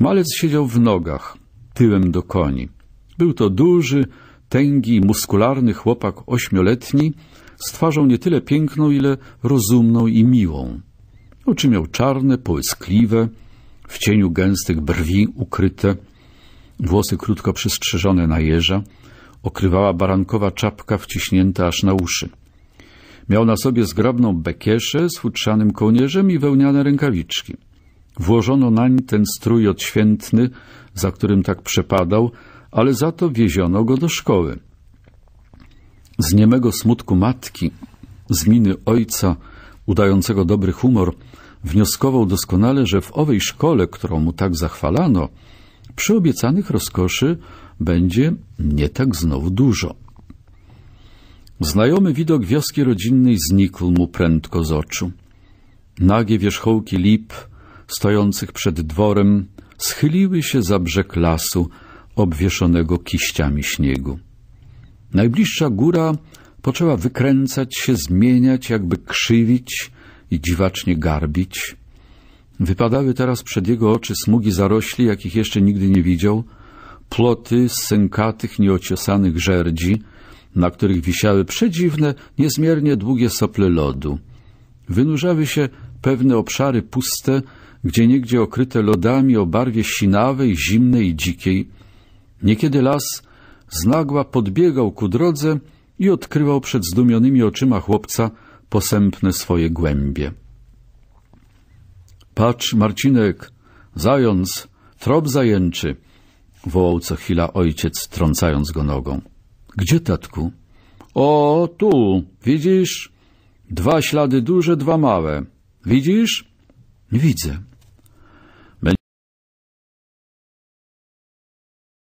Malec siedział w nogach, tyłem do koni. Był to duży, tęgi, muskularny chłopak ośmioletni, z twarzą nie tyle piękną, ile rozumną i miłą. Oczy miał czarne, połyskliwe, w cieniu gęstych brwi ukryte, włosy krótko przystrzyżone na jeża, okrywała barankowa czapka wciśnięta aż na uszy. Miał na sobie zgrabną bekieszę z futrzanym kołnierzem i wełniane rękawiczki. Włożono nań ten strój odświętny, za którym tak przepadał, ale za to wieziono go do szkoły. Z niemego smutku matki, z miny ojca, udającego dobry humor, wnioskował doskonale, że w owej szkole, którą mu tak zachwalano, przy obiecanych rozkoszy będzie nie tak znowu dużo. Znajomy widok wioski rodzinnej znikł mu prędko z oczu. Nagie wierzchołki lip, stojących przed dworem schyliły się za brzeg lasu obwieszonego kiściami śniegu. Najbliższa góra poczęła wykręcać się, zmieniać, jakby krzywić i dziwacznie garbić. Wypadały teraz przed jego oczy smugi zarośli, jakich jeszcze nigdy nie widział, ploty z sękatych, nieociosanych żerdzi, na których wisiały przedziwne, niezmiernie długie sople lodu. Wynurzały się pewne obszary puste, gdzieniegdzie okryte lodami o barwie sinawej, zimnej i dzikiej. Niekiedy las znagła podbiegał ku drodze i odkrywał przed zdumionymi oczyma chłopca posępne swoje głębie. Patrz, Marcinek, zając, trop zajęczy, wołał co chwila ojciec, trącając go nogą. Gdzie, tatku? O, tu, widzisz? Dwa ślady duże, dwa małe. Widzisz? Widzę.